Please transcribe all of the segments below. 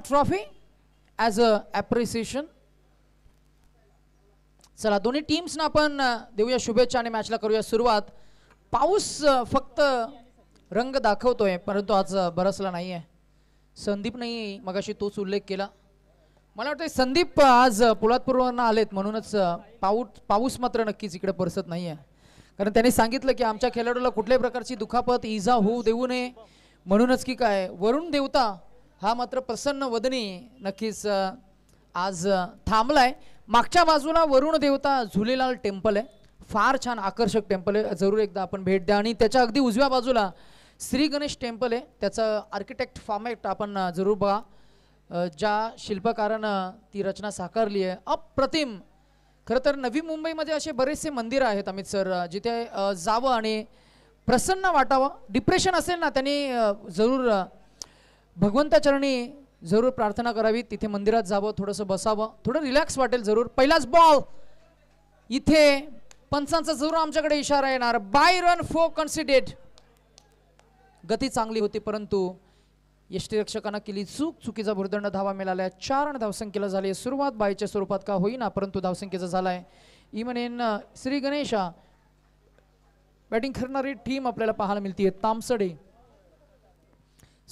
Trophy as a appreciation चला दोन्ही टीम्सना आपण देऊया शुभेच्छा आणि मॅचला करूया सुरुवात पाऊस फक्त रंग दाखवतोय परंतु आज बरसला नाही आहे संदीप नाही मगाशी तोच उल्लेख केला मला वाटतं संदीप आज पोलादपूरवरनं आलेत म्हणूनच पाऊस पाऊस मात्र नक्कीच इकडे बरसत नाही आहे कारण त्यांनी सांगितलं की आमच्या खेळाडूला कुठल्याही प्रकारची दुखापत इजा होऊ देऊ नये म्हणूनच की काय वरुण देवता हा मात्र प्रसन्न वदनी नक्कीच आज थांबला आहे मागच्या बाजूला वरुण देवता झुलेलाल टेम्पल आहे फार छान आकर्षक टेम्पल आहे जरूर एकदा आपण भेट द्या आणि त्याच्या अगदी उजव्या बाजूला श्री गणेश टेम्पल आहे त्याचं आर्किटेक्ट फॉर्मॅक्ट आपण जरूर बघा ज्या शिल्पकारानं ती रचना साकारली आहे अप्रतिम खरं तर नवी मुंबईमध्ये असे बरेचसे मंदिरं आहेत अमित सर जिथे जावं आणि प्रसन्न वाटावं डिप्रेशन असेल ना त्यांनी जरूर भगवंताचरणी जरूर प्रार्थना करावी तिथे मंदिरात जावं थोडंसं बसावं थोडं रिलॅक्स वाटेल जरूर पहिलाच बॉल इथे पंचांचा जरूर आमच्याकडे इशारा येणार बाय रन फो कन्सिडेड गती चांगली होती परंतु यष्टीरक्षकांना केली चूक चुकीचा भुर्दंड धावा मिळाल्या चार धावसंख्येला झाली सुरुवात बाईच्या स्वरूपात का होईना परंतु धावसंख्येचा झालाय even in Shri Ganesha batting करणारी टीम आपल्याला पाहायला मिळते तामसडे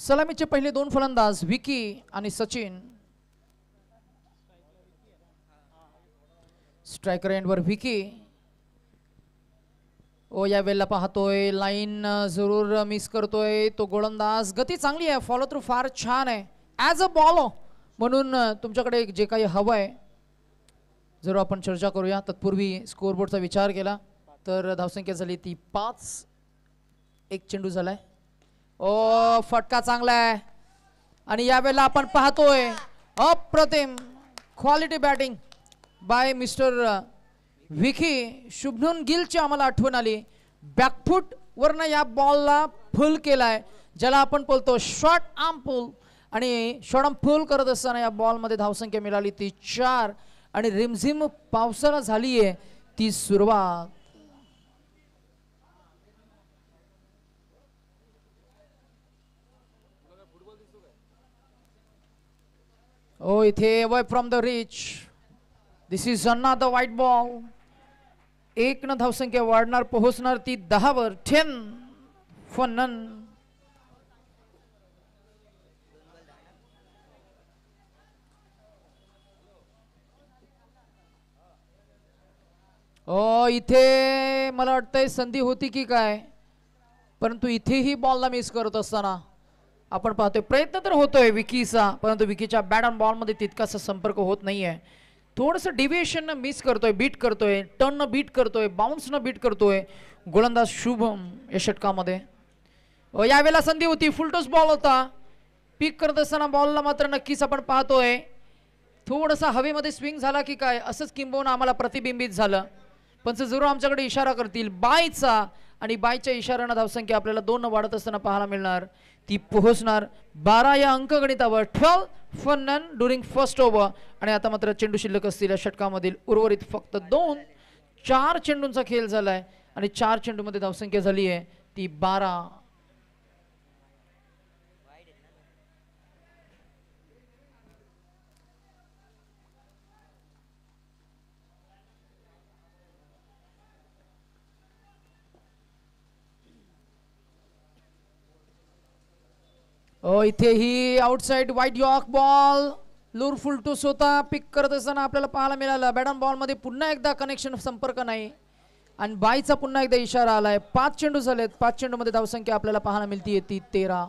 सलामीचे पहिले दोन फलंदाज विकी आणि सचिन स्ट्रायकर एंडवर विकी ओ या वेळेला पाहतोय लाईन जरूर मिस करतोय तो गोलंदाज गती चांगली आहे फॉलो थ्रू फार छान आहे ॲज अ बॉल म्हणून तुमच्याकडे जे काही हवं आहे जरूर आपण चर्चा करूया तत्पूर्वी स्कोअरबोर्डचा विचार केला तर धावसंख्या झाली ती पाच एक चेंडू झाला आहे ओ फटका चांगला आहे आणि यावेळेला आपण पाहतोय अप्रतिम quality batting by mister Vicky शुभनून गिलची आम्हाला आठवण आली बॅकफूट वरनं या बॉलला फुल केलाय ज्याला आपण बोलतो शॉर्ट आर्म फुल आणि शॉर्ट आर्म फुल करत असताना या बॉलमध्ये धावसंख्या मिळाली ती चार आणि रिमझिम पावसाला झाली आहे ती सुरुवात हो इथे away from the reach this is अन्ना द व्हाईट बॉल एक न धावसंख्या वाढणार पोहोचणार ती दहावर टेन फॉर नन ओ इथे मला वाटतंय संधी होती की काय परंतु इथेही बॉलला मिस करत असताना आपण पाहतोय प्रयत्न तर होतोय विकीचा परंतु विकीच्या बॅट ऑन बॉलमध्ये तितकासा संपर्क होत नाही आहे थोडंसं डिव्हिएशननं मिस करतोय बीट करतोय टर्ननं बीट करतोय बाउन्सनं बीट करतोय गोलंदाज शुभम या षटकामध्ये यावेळेला संधी होती फुलटोस बॉल होता पिक करत असताना बॉलला मात्र नक्कीच आपण पाहतोय थोडंसं हवेमध्ये स्विंग झाला की काय असंच किंबवून आम्हाला प्रतिबिंबित झालं पंच जरूर आमच्याकडे इशारा करतील बायचा आणि बायच्या इशाऱ्यानं धावसंख्या आपल्याला दोन वाढत असताना पाहायला मिळणार ती पोहोचणार बारा या अंक गणितावर twelve fun during first over आणि आता मात्र चेंडू शिल्लक असतील या षटकामधील उर्वरित फक्त दोन चार चेंडूंचा खेळ झालाय आणि चार चेंडूमध्ये धावसंख्या झाली आहे ती बारा इथे ही साइड वाईट यॉक बॉल लूर फुलटू स्वतः पिक करत असताना आपल्याला पाहायला मिळालं बॉल बॉलमध्ये पुन्हा एकदा कनेक्शन संपर्क नाही आणि बाईचा पुन्हा एकदा इशारा आलाय पाच चेंडू झालेत पाच चेंडूमध्ये धावसंख्या आपल्याला पाहायला मिळते ती तेरा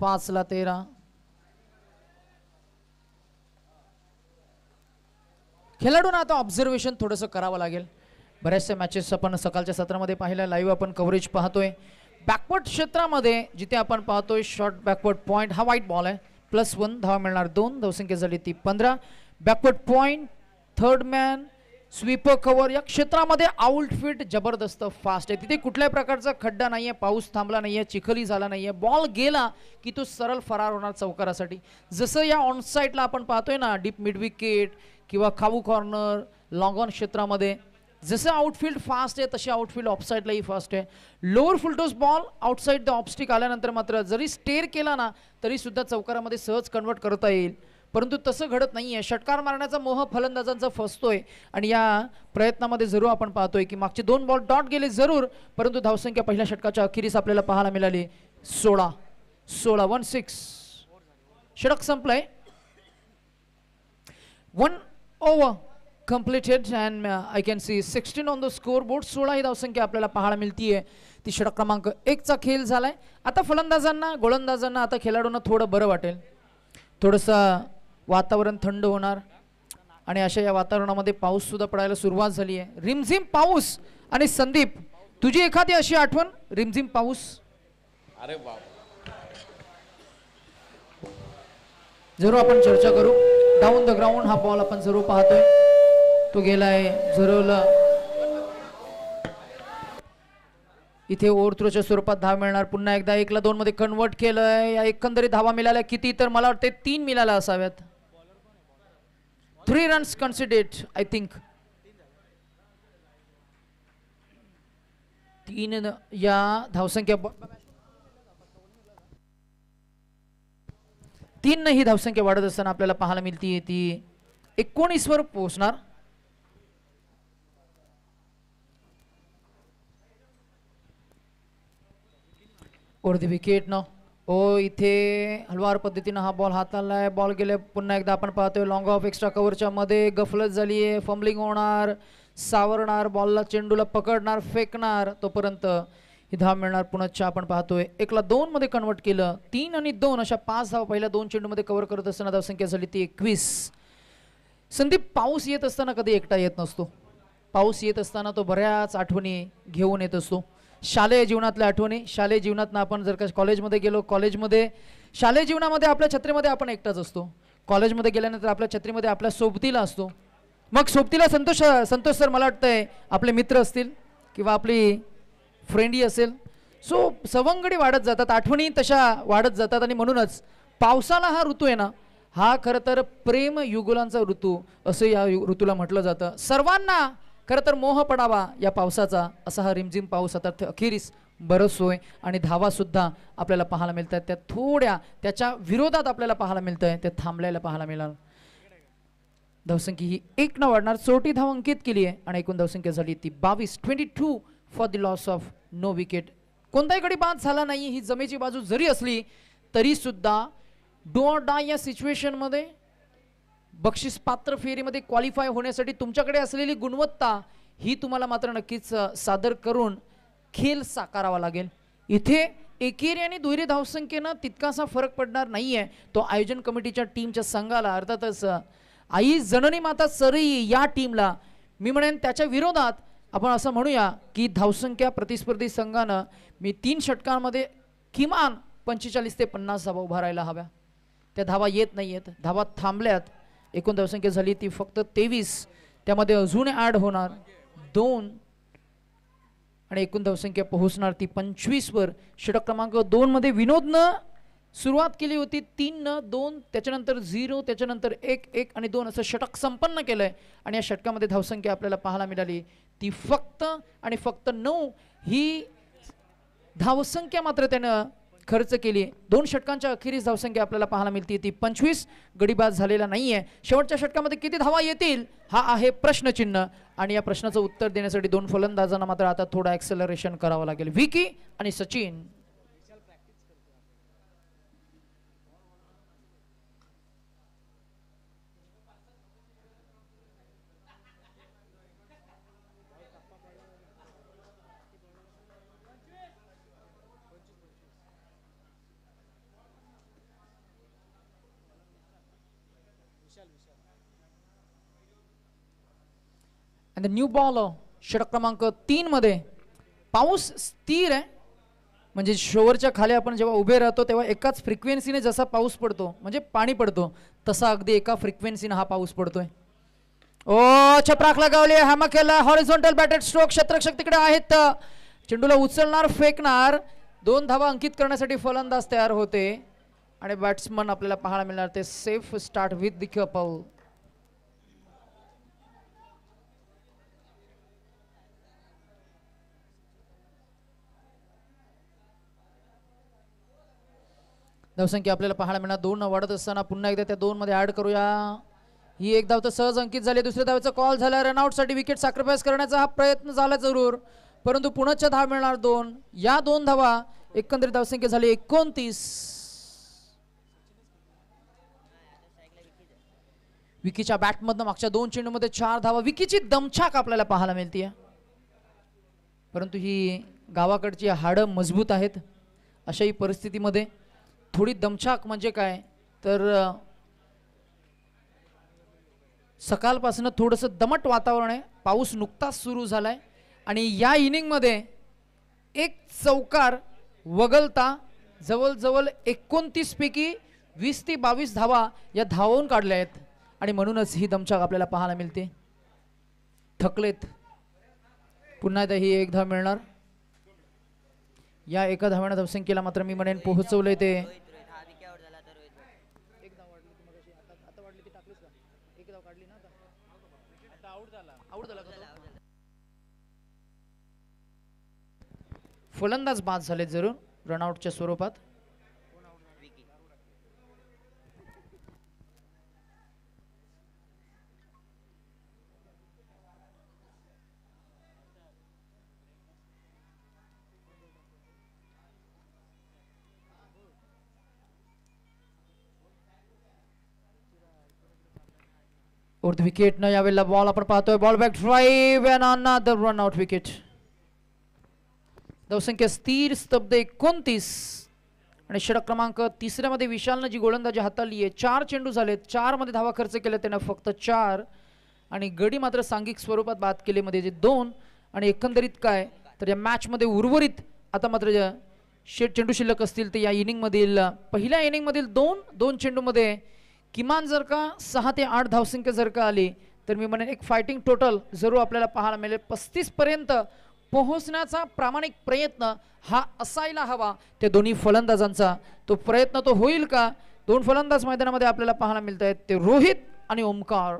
पाचला तेरा खेळाडूंना आता ऑब्झर्वेशन थोडंसं करावं लागेल बऱ्याचशा मॅचेस आपण सकाळच्या सत्रामध्ये पाहिल्या लाईव्ह आपण कव्हरेज पाहतोय बॅकवर्ड क्षेत्रामध्ये जिथे आपण पाहतोय शॉर्ट बॅकवर्ड पॉईंट हा वाईट बॉल आहे प्लस वन धावा मिळणार दोन धावसंख्या झाली ती पंधरा backward point third man sweeper cover या क्षेत्रामध्ये आउटफिट जबरदस्त फास्ट आहे तिथे कुठल्याही प्रकारचा खड्डा नाही आहे पाऊस थांबला नाही आहे चिखली झाला नाही आहे बॉल गेला की तो सरळ फरार होणार चौकारासाठी जसं या ऑनसाईटला आपण पाहतोय ना डीप मिडविकेट किंवा खाऊ कॉर्नर लॉंग ऑन क्षेत्रामध्ये जसं आउटफील्ड फास्ट आहे तसे आउटफील्ड ऑफसाईडलाही फास्ट आहे lower full toss ball outside the off stick आल्यानंतर मात्र जरी स्टेअर केला ना तरी सुद्धा चौकारामध्ये सहज कन्वर्ट करता येईल परंतु तसं घडत नाही आहे षटकार मारण्याचा मोह फलंदाजांचा फसतोय आणि या प्रयत्नामध्ये जरूर आपण पाहतोय की मागचे दोन बॉल डॉट गेले जरूर परंतु धावसंख्या पहिल्या षटकाच्या अखेरीस आपल्याला पाहायला मिळाली सोळा सोळा वन सिक्स षटक संपलंय one over completed and I can see sixteen on the score board सोळा ही धावसंख्या आपल्याला पाहायला आहे ती षडक क्रमांक एकचा खेळ झालाय आता फलंदाजांना गोलंदाजांना आता खेळाडूंना थोडं बरं वाटेल थोडंसं वातावरण थंड होणार आणि अशा या वातावरणामध्ये पाऊस सुद्धा पडायला सुरुवात झाली आहे रिमझिम पाऊस आणि संदीप तुझी एखादी अशी आठवण रिमझिम पाऊस अरे जरूर आपण चर्चा करू डाऊन द ग्राउंड हा बॉल आपण जरूर पाहतोय तो गेलाय झरवलं इथे ओरथ्रोच्या स्वरूपात धाव मिळणार पुन्हा एकदा एकला दोन मध्ये कन्वर्ट केलंय या एकंदरीत धावा मिळाल्या किती तर मला वाटते तीन मिळाल्या असाव्यात three runs conceded I think तीन या धावसंख्या तीन ही धावसंख्या वाढत असताना आपल्याला पाहायला मिळते ती एकोणीसवर पोहोचणार ओढ विकेट न ओ इथे हलवार पद्धतीनं हा बॉल हाताला आहे बॉल गेले पुन्हा एकदा आपण पाहतोय लॉंग ऑफ एक्स्ट्रा कव्हरच्या मध्ये गफलत झाली आहे फमलिंग होणार सावरणार बॉलला चेंडूला पकडणार फेकणार तोपर्यंत ही धाव मिळणार पुनश्च आपण पाहतोय एकला दोन मध्ये कन्वर्ट केलं तीन आणि दोन अशा पाच धाव पहिल्या दोन चेंडूमध्ये कव्हर करत असताना धावसंख्या झाली ती एकवीस संदीप पाऊस येत असताना कधी एकटा येत नसतो पाऊस येत असताना तो बऱ्याच आठवणी घेऊन येत असतो शालेय जीवनातल्या आठवणी शालेय जीवनातनं आपण जर का कॉलेजमध्ये गेलो कॉलेजमध्ये शालेय जीवनामध्ये आपल्या छत्रीमध्ये आपण एकटाच असतो कॉलेजमध्ये गेल्यानंतर आपल्या छत्रीमध्ये आपल्या सोबतीला असतो मग सोबतीला संतोष संतोष सर मला वाटतंय आपले मित्र असतील किंवा आपली फ्रेंडी असेल सो सवंगडी वाढत जातात आठवणी तशा वाढत जातात आणि म्हणूनच पावसाला हा ऋतू आहे ना हा खरं तर प्रेम युगुलांचा ऋतू असं या ऋतूला म्हटलं जातं सर्वांना खरं तर मोह पडावा या पावसाचा असा हा रिमझिम पाऊस आता अखेरीस बरसोय आणि धावासुद्धा आपल्याला पाहायला मिळत आहेत त्या थोड्या त्याच्या विरोधात आपल्याला पाहायला मिळत आहे ते थांबल्याला पाहायला मिळाल धावसंख्या ही एक न वाढणार चोटी धाव अंकित केली आहे आणि एकूण धावसंख्या झाली ती बावीस twenty two for the loss of no wicket कोणताही कडे बाद झाला नाही ही जमेची बाजू जरी असली तरी सुद्धा डो डाय या सिच्युएशनमध्ये बक्षीस पात्र फेरीमध्ये क्वालिफाय होण्यासाठी तुमच्याकडे असलेली गुणवत्ता ही तुम्हाला मात्र नक्कीच सादर करून खेल साकारावा लागेल इथे एकेरी आणि दुहेरी धावसंख्येनं तितकासा फरक पडणार नाही आहे तो आयोजन कमिटीच्या टीमच्या संघाला अर्थातच आई जननी माता सरई या टीमला मी म्हणेन त्याच्या विरोधात आपण असं म्हणूया की धावसंख्या प्रतिस्पर्धी संघानं मी तीन षटकांमध्ये किमान पंचेचाळीस ते पन्नास धावा उभारायला हव्या त्या धावा येत नाही आहेत धावा थांबल्यात एकूण धावसंख्या झाली ती फक्त तेवीस त्यामध्ये अजून ॲड होणार दोन आणि एकूण धावसंख्या पोहोचणार ती पंचवीसवर षटक क्रमांक दोनमध्ये विनोदनं सुरुवात केली होती न दोन त्याच्यानंतर झिरो त्याच्यानंतर एक एक आणि दोन असं षटक संपन्न केलं आहे आणि या षटकामध्ये धावसंख्या आपल्याला पाहायला मिळाली ती फक्त आणि फक्त नऊ ही धावसंख्या मात्र त्यानं खर्च केली दोन षटकांच्या अखेरीस धावसंख्या आपल्याला पाहायला मिळते ती पंचवीस गडीबाज झालेला नाहीये शेवटच्या षटकामध्ये किती धावा येतील हा आहे प्रश्नचिन्ह आणि या प्रश्नाचं उत्तर देण्यासाठी दोन फलंदाजांना मात्र आता थोडा ॲक्सेलरेशन करावं लागेल विकी आणि सचिन द न्यू बॉल षटक क्रमांक मध्ये पाऊस स्थिर आहे म्हणजे शोवरच्या खाली आपण जेव्हा उभे राहतो तेव्हा एकाच फ्रिक्वेन्सीने जसा पाऊस पडतो म्हणजे पाणी पडतो तसा अगदी एका फ्रिक्वेन्सीने हा पाऊस पडतोय ओ छपराक लगावली हॅमा केला हॉरिझॉन्टल बॅटेड स्ट्रोक क्षेत्रक्षक तिकडे आहेत चेंडूला उचलणार फेकणार दोन धावा अंकित करण्यासाठी फलंदाज तयार होते आणि बॅट्समन आपल्याला पाहायला मिळणार ते safe start with the couple धावसंख्या आपल्याला पाहायला मिळणार दोन वाढत असताना पुन्हा एकदा त्या दोन मध्ये ऍड करूया ही एक धाव तर सहज अंकित झाली दुसऱ्या धावेचा कॉल झाला साठी विकेट सॅक्रिफाईस करण्याचा हा प्रयत्न झाला जरूर परंतु पुण्याच्या धाव मिळणार दोन या दोन धावा एकंदरीत धावसंख्या झाली एकोणतीस विकीच्या बॅटमधनं मागच्या दोन मध्ये चार धावा विकीची दमछाक आपल्याला पाहायला मिळते परंतु ही गावाकडची हाडं मजबूत आहेत अशाही परिस्थितीमध्ये थोडी दमछाक म्हणजे काय तर सकाळपासून थोडंसं दमट वातावरण आहे पाऊस नुकताच सुरू झाला आहे आणि या इनिंगमध्ये एक चौकार वगळता जवळजवळ एकोणतीसपैकी वीस ते बावीस धावा या धावून काढल्या आहेत आणि म्हणूनच ही दमछाक आपल्याला पाहायला मिळते थकलेत पुन्हा एकदा ही एक धाव मिळणार या एका धावण्या धावसंख्येला मात्र मी म्हणेन पोहोचवलंय ते फलंदाज बाद झाले जरूर रनआउटच्या स्वरूपात फोर्थ विकेट न यावेळेला बॉल आपण पाहतोय बॉल बॅक ड्राईव्ह अण्णा द रन आउट विकेट धावसंख्या स्थिर स्तब्ध एकोणतीस आणि षडक क्रमांक तिसऱ्यामध्ये विशालनं जी गोलंदाजी हाताळली आहे चार चेंडू झाले चारमध्ये धावा खर्च केला त्यानं फक्त चार आणि गडी मात्र सांघिक स्वरूपात बाद केलेमध्ये जे दोन आणि एकंदरीत काय तर या मॅचमध्ये उर्वरित आता मात्र शेट चेंडू शिल्लक असतील ते या इनिंगमधील पहिल्या इनिंगमधील दोन दोन चेंडूमध्ये किमान जर का सहा ते आठ धावसंख्या जर का आली तर मी म्हणेन एक फायटिंग टोटल जरूर आपल्याला पाहायला मिळेल पस्तीसपर्यंत पोहोचण्याचा प्रामाणिक प्रयत्न हा असायला हवा त्या दोन्ही फलंदाजांचा तो प्रयत्न तो होईल का दोन फलंदाज मैदानामध्ये आपल्याला पाहायला मिळत आहेत ते रोहित आणि Omkar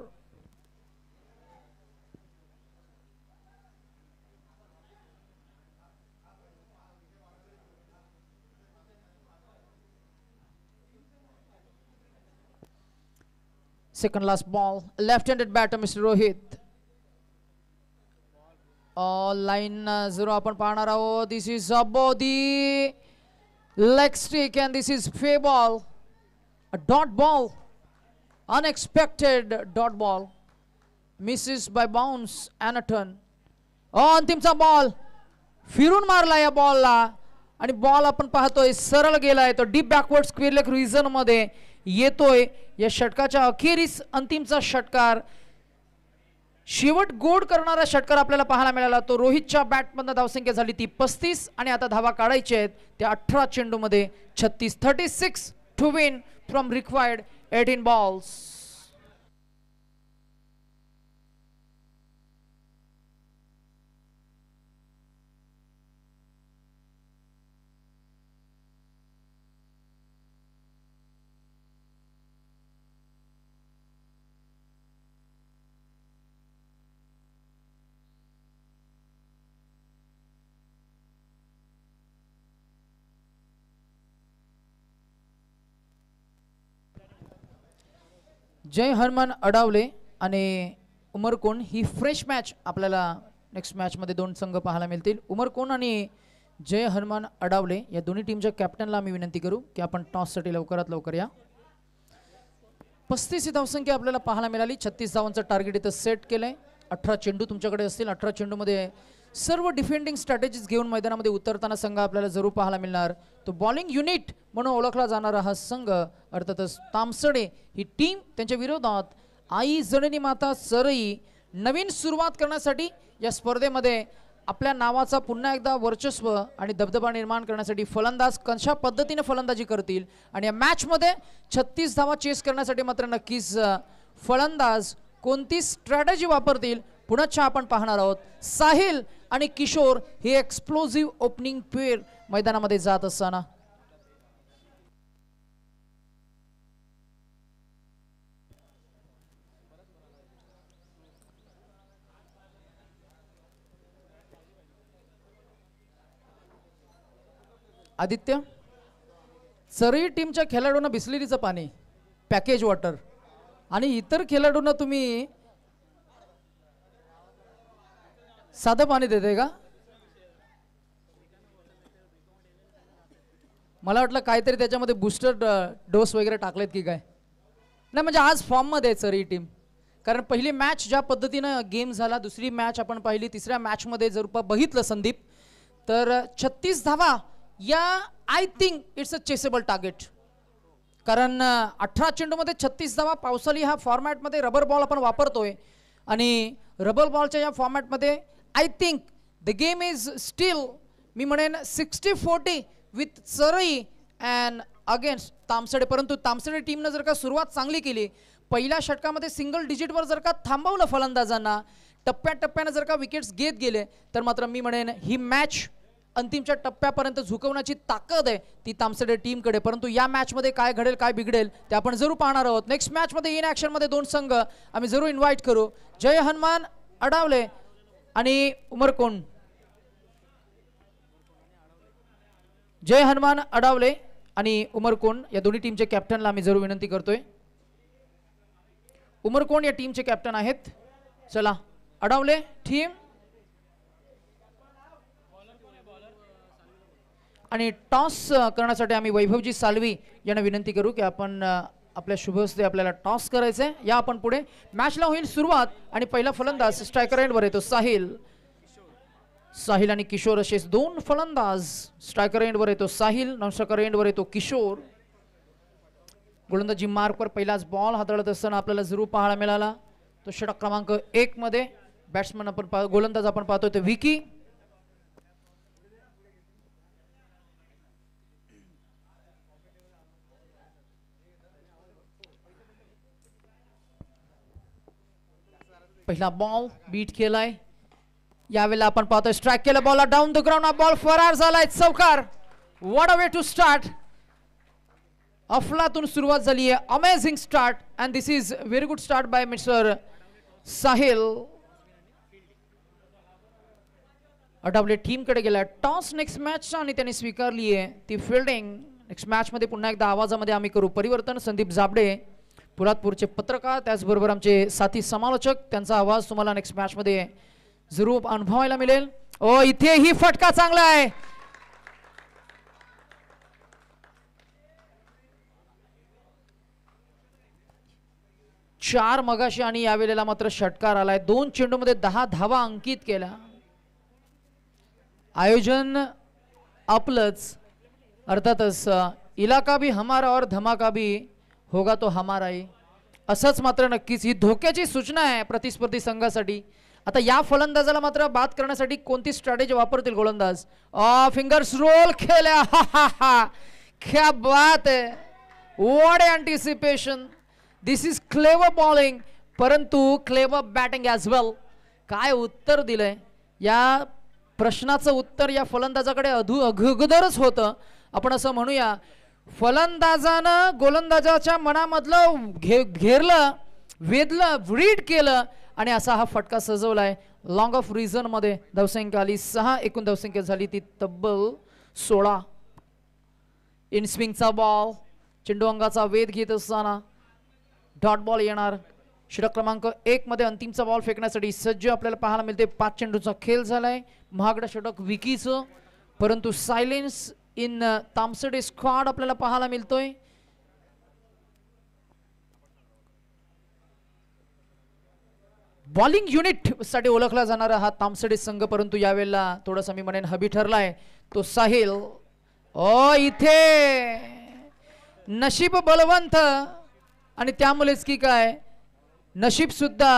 second last ball left batter mister Rohit Rohit. Line zero uh, आपण पाहणार आहोत this is above the leg and this is fair ball dot ball unexpected dot ball misses by bounce and on turn अंतिमचा ball फिरून मारला या बॉलला आणि ball आपण पाहतोय सरळ गेला आहे तो डीप बॅकवर्ड स्क्वेअर लेग मध्ये येतोय या षटकाच्या अखेरीस अंतिमचा षटकार शेवट गोड करणारा षटकार आपल्याला पाहायला मिळाला तो रोहितच्या बॅटमधनं धावसंख्या झाली ती पस्तीस आणि आता धावा काढायची आहेत त्या अठरा चेंडूमध्ये छत्तीस thirty six to win from required eighteen balls Jay Hanuman Adawale आणि उमरकोन ही फ्रेश मॅच आपल्याला नेक्स्ट मॅचमध्ये दोन संघ पाहायला मिळतील उमरकोण आणि जय हनुमान अडावले या दोन्ही टीमच्या कॅप्टनला आम्ही विनंती करू की आपण टॉससाठी लवकरात लवकर या पस्तीस ही धावसंख्या आपल्याला पाहायला मिळाली छत्तीस धावांचं टार्गेट इथं सेट केलं आहे अठरा चेंडू तुमच्याकडे असतील अठरा चेंडूमध्ये सर्व डिफेंडिंग स्ट्रॅटेजीज घेऊन मैदानामध्ये उतरताना संघ आपल्याला जरूर पाहायला मिळणार तो बॉलिंग युनिट म्हणून ओळखला जाणारा हा संघ अर्थातच तामसडे ही टीम त्यांच्या विरोधात आई जणनी माता सरई नवीन सुरुवात करण्यासाठी या स्पर्धेमध्ये आपल्या नावाचा पुन्हा एकदा वर्चस्व आणि दबदबा निर्माण करण्यासाठी फलंदाज कशा पद्धतीने फलंदाजी करतील आणि या मॅचमध्ये छत्तीस धावा चेस करण्यासाठी मात्र नक्कीच फलंदाज कोणती स्ट्रॅटजी वापरतील पुनच्छा आपण पाहणार आहोत साहिल आणि किशोर ही एक्सप्लोझिव्ह ओपनिंग पेर मैदानामध्ये जात असताना आदित्य सरी टीमच्या खेळाडूंना बिसलेरीचं पाणी पॅकेज वॉटर आणि इतर खेळाडूंना तुम्ही साधं पाणी देते का मला वाटलं काहीतरी त्याच्यामध्ये बूस्टर डोस वगैरे टाकलेत की काय नाही म्हणजे आज फॉर्ममध्ये आहे सर ही टीम कारण पहिली मॅच ज्या पद्धतीनं गेम झाला दुसरी मॅच आपण पाहिली तिसऱ्या मॅचमध्ये जर बघितलं संदीप तर छत्तीस धावा या I think it's a chasable target कारण अठरा चेंडूमध्ये छत्तीस धावा पावसाळी हा फॉर्मॅटमध्ये रबर बॉल आपण वापरतोय आणि रबर बॉलच्या या फॉर्मॅटमध्ये I think the game is still मी म्हणेन सिक्स्टी फोर्टी विथ सरई अँड अगेन्स्ट तामसडे परंतु तामसडे टीमनं जर का सुरुवात चांगली केली पहिल्या षटकामध्ये सिंगल डिजिटवर जर का थांबवलं फलंदाजांना टप्प्याटप्प्यानं जर का विकेट्स घेत गेले तर मात्र मी म्हणेन ही मॅच अंतिमच्या टप्प्यापर्यंत झुकवण्याची ताकद आहे ती तामसडे टीमकडे परंतु या मॅचमध्ये काय घडेल काय बिघडेल ते आपण जरूर पाहणार आहोत नेक्स्ट मॅचमध्ये इन ॲक्शनमध्ये दोन संघ आम्ही जरूर इन्व्हाइट करू जय हनुमान अडावले आणि कोण? जय हनुमान अडावले आणि उमरकोंड या दोन्ही टीमचे कॅप्टनला आम्ही जरूर विनंती करतोय उमरकोंड या टीमचे कॅप्टन आहेत चला अडावले टीम आणि टॉस करण्यासाठी आम्ही वैभवजी सालवी यांना विनंती करू की आपण आपल्या शुभहस्ते आपल्याला टॉस करायचं आहे या आपण पुढे मॅचला होईल सुरुवात आणि पहिला फलंदाज स्ट्रायकर एंडवर येतो साहिल साहिल आणि किशोर असे दोन फलंदाज स्ट्रायकर एंडवर येतो साहिल नॉन स्ट्रायकर एंडवर येतो किशोर गोलंदाजी मार्कवर पहिलाच बॉल हाताळत असताना आपल्याला जरूर पाहायला मिळाला तो षटक क्रमांक एक मध्ये बॅट्समन आपण गोलंदाज आपण पाहतोय तो विकी पहिला बॉल बीट केलाय यावेळेला आपण पाहतोय स्ट्राईक केलं ball down the ground ball फरार झालाय चौकार what a way to start अफलातून सुरुवात झाली आहे amazing start and this is very good start by mister Sahil team टीमकडे गेला टॉस नेक्स्ट मॅच आणि त्यांनी स्वीकारली आहे ती फिल्डिंग नेक्स्ट मॅच मध्ये पुन्हा एकदा आवाजामध्ये आम्ही करू परिवर्तन संदीप जाबडे पोलादपूरचे पत्रकार त्याचबरोबर आमचे साथी समालोचक त्यांचा आवाज तुम्हाला नेक्स्ट मॅचमध्ये जरूर अनुभवायला मिळेल ओ इथे ही फटका चांगला आहे चार मगाशी आणि यावेळेला मात्र षटकार आलाय दोन चेंडूमध्ये दहा धावा अंकित केला आयोजन आपलंच अर्थातच इलाका भी हमारा और धमाका भी होगा तो ही असंच मात्र नक्कीच ही धोक्याची सूचना आहे प्रतिस्पर्धी संघासाठी आता या फलंदाजाला मात्र बात करण्यासाठी कोणती स्ट्रॅटेजी वापरतील गोलंदाज फिंगर्स रोल खेळ्या हा बात आहे what anticipation this is clever bowling परंतु क्लेवर बॅटिंग ॲज वेल काय उत्तर दिलंय या प्रश्नाचं उत्तर या फलंदाजाकडे अधू अगदरच होतं आपण असं म्हणूया फलंदाजानं गोलंदाजाच्या मनामधलं घे घेरलं वेदलं रीड केलं आणि असा हा फटका सजवलाय लॉंग ऑफ रिझनमध्ये धवसंख्या आली सहा एकूण धवसंख्या झाली ती तब्बल सोळा इनस्विंगचा बॉल चेंडू अंगाचा वेध घेत असताना डॉट बॉल येणार षटक क्रमांक मध्ये अंतिमचा बॉल फेकण्यासाठी सज्ज आपल्याला पाहायला मिळते पाच चेंडूचा खेळ झालाय महागड महागडा षटक विकीचं परंतु सायलेन्स इन तामसडे स्क्वाड आपल्याला पाहायला मिळतोय बॉलिंग युनिट साठी ओळखला जाणारा हा तामसडे संघ परंतु यावेळेला थोडासा मी म्हणेन हबी ठरलाय तो साहिल ओ इथे नशीब बलवंत आणि त्यामुळेच की काय नशीब सुद्धा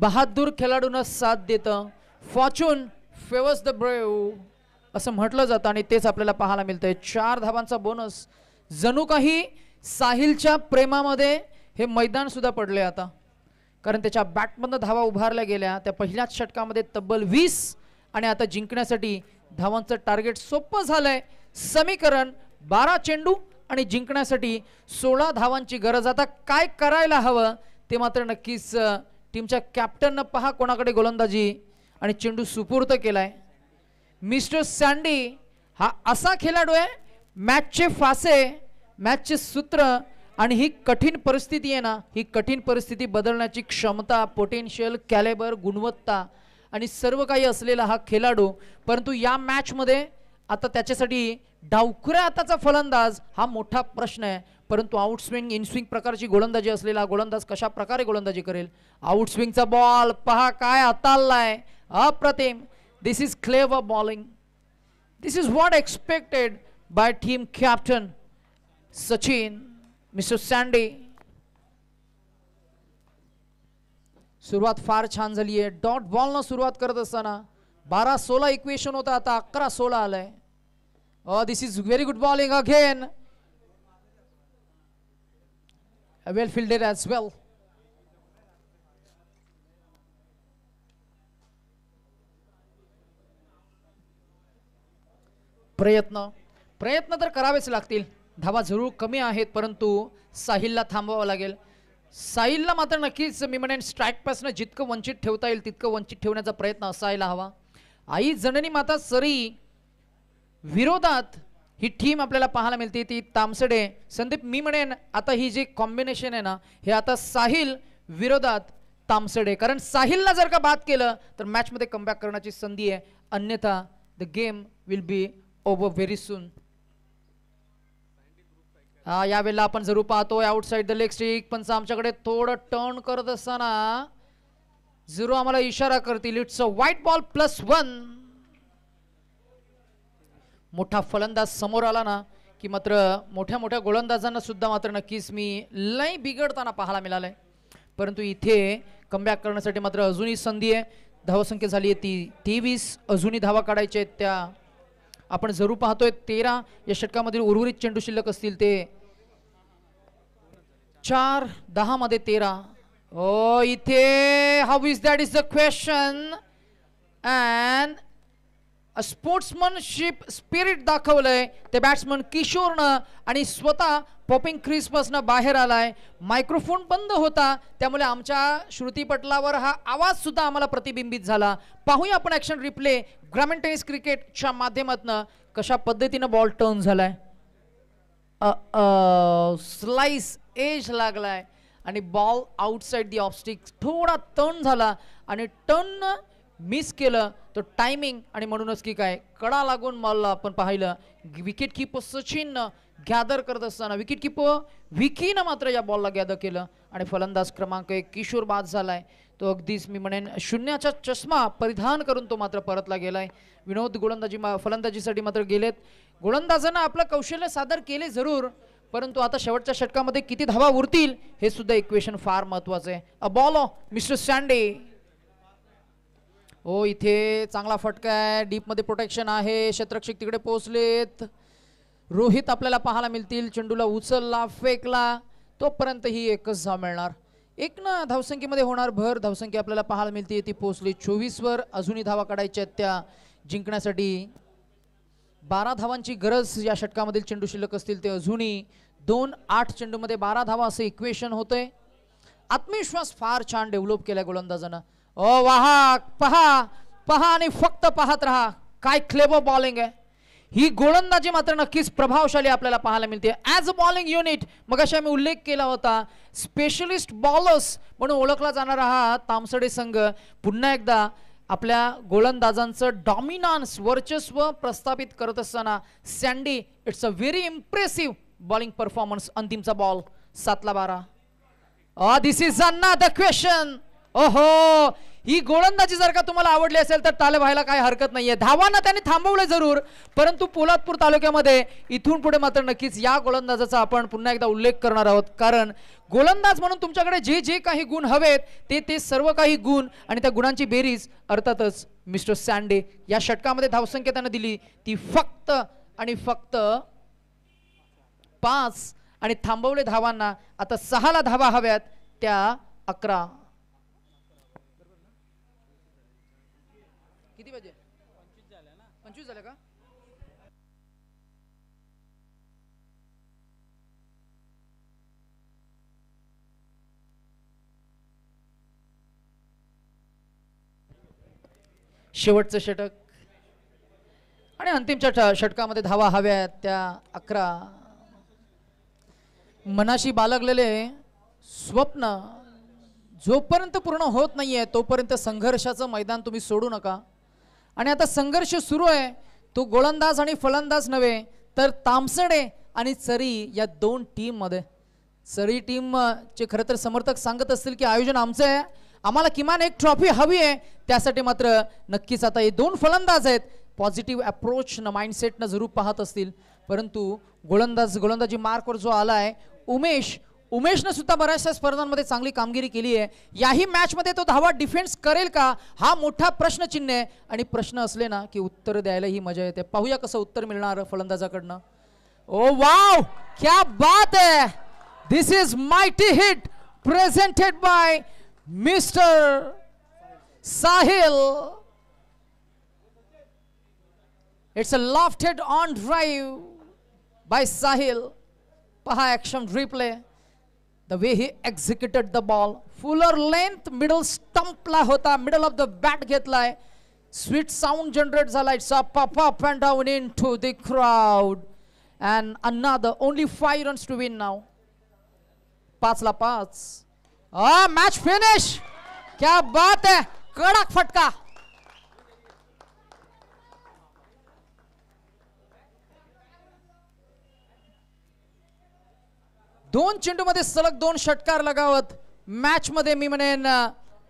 बहादूर खेळाडूंना साथ देतं फॉर्च्यून फेवस द ब्रेव असं म्हटलं जातं आणि तेच आपल्याला पाहायला मिळतंय चार धावांचा बोनस जणू काही साहिलच्या प्रेमामध्ये हे मैदान सुद्धा पडले आता कारण त्याच्या बॅटमधनं धावा उभारल्या गेल्या त्या पहिल्याच षटकामध्ये तब्बल वीस आणि आता जिंकण्यासाठी धावांचं टार्गेट सोपं झालंय समीकरण बारा चेंडू आणि जिंकण्यासाठी सोळा धावांची गरज आता काय करायला हवं ते मात्र नक्कीच टीमच्या कॅप्टननं पहा कोणाकडे गोलंदाजी आणि चेंडू सुपूर्त केलाय मिस्टर सँडी हा असा खेळाडू आहे मॅचचे फासे मॅचचे सूत्र आणि ही कठीण परिस्थिती आहे ना ही कठीण परिस्थिती बदलण्याची क्षमता पोटेन्शियल कॅलेबर गुणवत्ता आणि सर्व काही असलेला हा खेळाडू परंतु या मॅचमध्ये आता त्याच्यासाठी डावखुऱ्या आताचा फलंदाज हा मोठा प्रश्न आहे परंतु आउटस्विंग इनस्विंग प्रकारची गोलंदाजी असलेला गोलंदाज कशा प्रकारे गोलंदाजी करेल आउटस्विंगचा बॉल पहा काय हाताळलाय अप्रतिम This is clever bowling. This is what expected by team captain Sachin, Mr. Sandy. सुरुवात फार छान झाली आहे डॉट बॉलनं सुरुवात करत असताना बारा सोळा इक्वेशन होता आता अकरा सोळा आलंय this is very good bowling again well fielded as well प्रयत्न प्रयत्न तर करावेच लागतील धावा जरूर कमी आहेत परंतु साहिलला थांबवावं लागेल साहिलला मात्र नक्कीच मी म्हणेन स्ट्राईकपासनं जितकं वंचित ठेवता येईल तितकं वंचित ठेवण्याचा प्रयत्न असायला हवा आई जननी माता सरी विरोधात ही टीम आपल्याला पाहायला मिळते ती तामसडे संदीप मी म्हणेन आता ही जी कॉम्बिनेशन आहे ना हे आता साहिल विरोधात तामसडे कारण साहिलला जर का बाद केलं तर मॅचमध्ये कमबॅक करण्याची संधी आहे अन्यथा the game will be over very soon हा यावेळेला आपण जरूर पाहतोय आउटसाईड द लेग स्टिक पण आमच्याकडे थोडं टर्न करत असताना झिरो आम्हाला इशारा करतील it's a wide ball plus one मोठा फलंदाज समोर आला ना की मात्र मोठ्या मोठ्या गोलंदाजांना सुद्धा मात्र नक्कीच मी लय बिघडताना पाहायला मिळालंय परंतु इथे कमबॅक करण्यासाठी मात्र अजूनही संधी आहे धावसंख्या झाली आहे ती तेवीस अजूनही धावा काढायच्या आहेत त्या आपण जरूर पाहतोय तेरा या षटकामधील उर्वरित चेंडू शिल्लक असतील ते चार दहा मध्ये तेरा ओ इथे how is that is the question and sportsmanship spirit दाखवलंय ते बॅट्समन किशोरनं आणि स्वतः पॉपिंग क्रिसमसनं बाहेर आलाय मायक्रोफोन बंद होता त्यामुळे आमच्या श्रुतीपटलावर हा आवाज सुद्धा आम्हाला प्रतिबिंबित झाला पाहूया आपण ॲक्शन रिप्ले ग्रामीण टेनिस क्रिकेटच्या माध्यमातनं कशा पद्धतीनं बॉल टर्न झालाय स्लाइस एज लागलाय आणि बॉल आउटसाइड दी ऑप्स्टिक थोडा टर्न झाला आणि टर्न मिस केलं तर टायमिंग आणि म्हणूनच की काय कडा लागून मारला आपण पाहिलं विकेट सचिननं गॅदर करत असताना विकेट किप विकीनं मात्र या बॉलला गॅदर केलं आणि फलंदाज क्रमांक एक किशोर बाद झालाय तो अगदीच मी म्हणेन शून्याचा चष्मा परिधान करून तो मात्र परतला गेलाय विनोद गोलंदाजी फलंदाजीसाठी मात्र गेलेत गोलंदाजांना आपलं कौशल्य सादर केले जरूर परंतु आता शेवटच्या षटकामध्ये किती धावा उरतील हे सुद्धा इक्वेशन फार महत्वाचं आहे अ बॉलो मिस्टर सँडे हो इथे चांगला फटका आहे डीपमध्ये प्रोटेक्शन आहे क्षेत्रक्षक तिकडे पोहोचलेत रोहित आपल्याला पाहायला मिळतील चेंडूला उचलला फेकला तोपर्यंत ही एकच धाव मिळणार एक ना धावसंख्येमध्ये होणार भर धावसंख्या आपल्याला पाहायला मिळते ती पोहोचली चोवीसवर अजूनही धावा काढायच्या आहेत त्या जिंकण्यासाठी बारा धावांची गरज या षटकामधील चेंडू शिल्लक असतील ते अजूनही दोन आठ चेंडूमध्ये बारा धावा असं इक्वेशन होतंय आत्मविश्वास फार छान डेव्हलप केला गोलंदाजानं ओ वाह पहा पहा आणि फक्त पाहत राहा काय क्लेबर बॉलिंग आहे ही गोलंदाजी मात्र नक्कीच प्रभावशाली आपल्याला पाहायला मिळते ऍज अ बॉलिंग युनिट मग अशा मी उल्लेख केला होता स्पेशलिस्ट बॉलर्स म्हणून ओळखला जाणारा हा तामसडे संघ पुन्हा एकदा आपल्या गोलंदाजांचं डॉमिनान्स वर्चस्व प्रस्थापित करत असताना Sandy it's a very impressive bowling performance अंतिमचा बॉल सातला बारा दिस इज अन्ना द क्वेश्चन ओहो ही गोलंदाजी जर का तुम्हाला आवडली असेल तर ताले व्हायला काही हरकत नाहीये धावांना त्यांनी थांबवले जरूर परंतु पोलादपूर तालुक्यामध्ये इथून पुढे मात्र नक्कीच या गोलंदाजाचा आपण पुन्हा एकदा उल्लेख करणार आहोत कारण गोलंदाज म्हणून तुमच्याकडे जे जे काही गुण हवेत ते ते सर्व काही गुण आणि त्या गुणांची बेरीज अर्थातच मिस्टर सँडे या षटकामध्ये धावसंख्या त्यांना दिली ती फक्त आणि फक्त पाच आणि थांबवले धावांना आता सहाला धावा हव्यात त्या अकरा शेवटचं षटक आणि अंतिमच्या षटकामध्ये धावा हव्या त्या अकरा मनाशी बालगलेले स्वप्न जोपर्यंत पूर्ण होत नाही आहे तोपर्यंत संघर्षाचं मैदान तुम्ही सोडू नका आणि आता संघर्ष सुरू आहे तो गोलंदाज आणि फलंदाज नव्हे तर तामसणे आणि चरी या दोन टीममध्ये चरी टीमचे खरं तर समर्थक सांगत असतील की आयोजन आमचं आहे आम्हाला किमान एक ट्रॉफी हवी आहे त्यासाठी मात्र नक्कीच आता हे दोन फलंदाज आहेत पॉझिटिव्ह माइंडसेट माइंडसेटनं जरूर पाहत असतील परंतु गोलंदाज गोलंदाजी मार्कवर जो आला आहे उमेश उमेशनं सुद्धा बऱ्याचशा स्पर्धांमध्ये चांगली कामगिरी केली आहे याही मॅचमध्ये तो धावा डिफेन्स करेल का हा मोठा चिन्ह आहे आणि प्रश्न असले ना की उत्तर द्यायला ही मजा येते पाहूया कसं उत्तर मिळणार फलंदाजाकडनं ओ वाव क्या बात आहे this is mighty hit presented by mister Sahil it's a lofted on drive by Sahil पहा action replay the way he executed the ball fuller length middle स्टंपला होता मिडल ऑफ द बॅट घेतलाय स्वीट साऊंड जनरेट झाला it's up up up and down into the crowd and अन्ना the only five runs to win नाव पाचला पाच आ, match finish क्या बात है कड़क फटका दोन चेंडू मध्ये सलग दोन षटकार लगावत मॅच मध्ये मी म्हणेन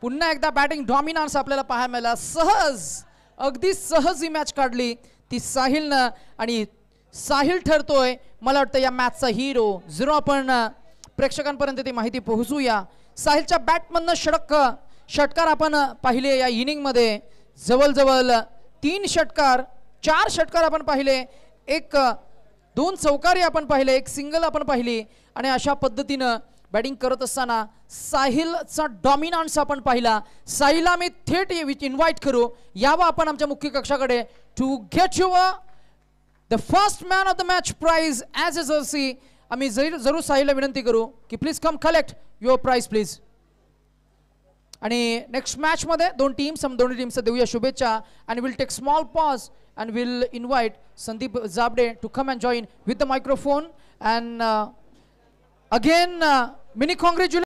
पुन्हा एकदा बॅटिंग डॉमिनान्स आपल्याला पाहायला मिळाला सहज अगदी सहज ही मॅच काढली ती साहिलनं आणि साहिल ठरतोय मला वाटतं या मॅचचा हिरो झिरो आपण प्रेक्षकांपर्यंत ती माहिती पोहोचूया साहिलच्या बॅटमधनं षडक षटकार आपण पाहिले या इनिंगमध्ये जवळजवळ तीन षटकार चार षटकार आपण पाहिले एक दोन चौकारी आपण पाहिले एक सिंगल आपण पाहिली आणि अशा पद्धतीनं बॅटिंग करत असताना साहिलचा डॉमिनान्स आपण पाहिला साहिलला मी थेट इन्व्हाइट करू यावं आपण आमच्या मुख्य कक्षाकडे to get you the first man of the match prize as a jersey आम्ही जरी जरूर साहिलला विनंती करू की please come collect your prize please आणि नेक्स्ट मॅचमध्ये दोन टीम आम्ही दोन्ही टीम देऊया शुभेच्छा and will take small pause and will invite Sandeep Jabde to come and join with the microphone and again many congratulation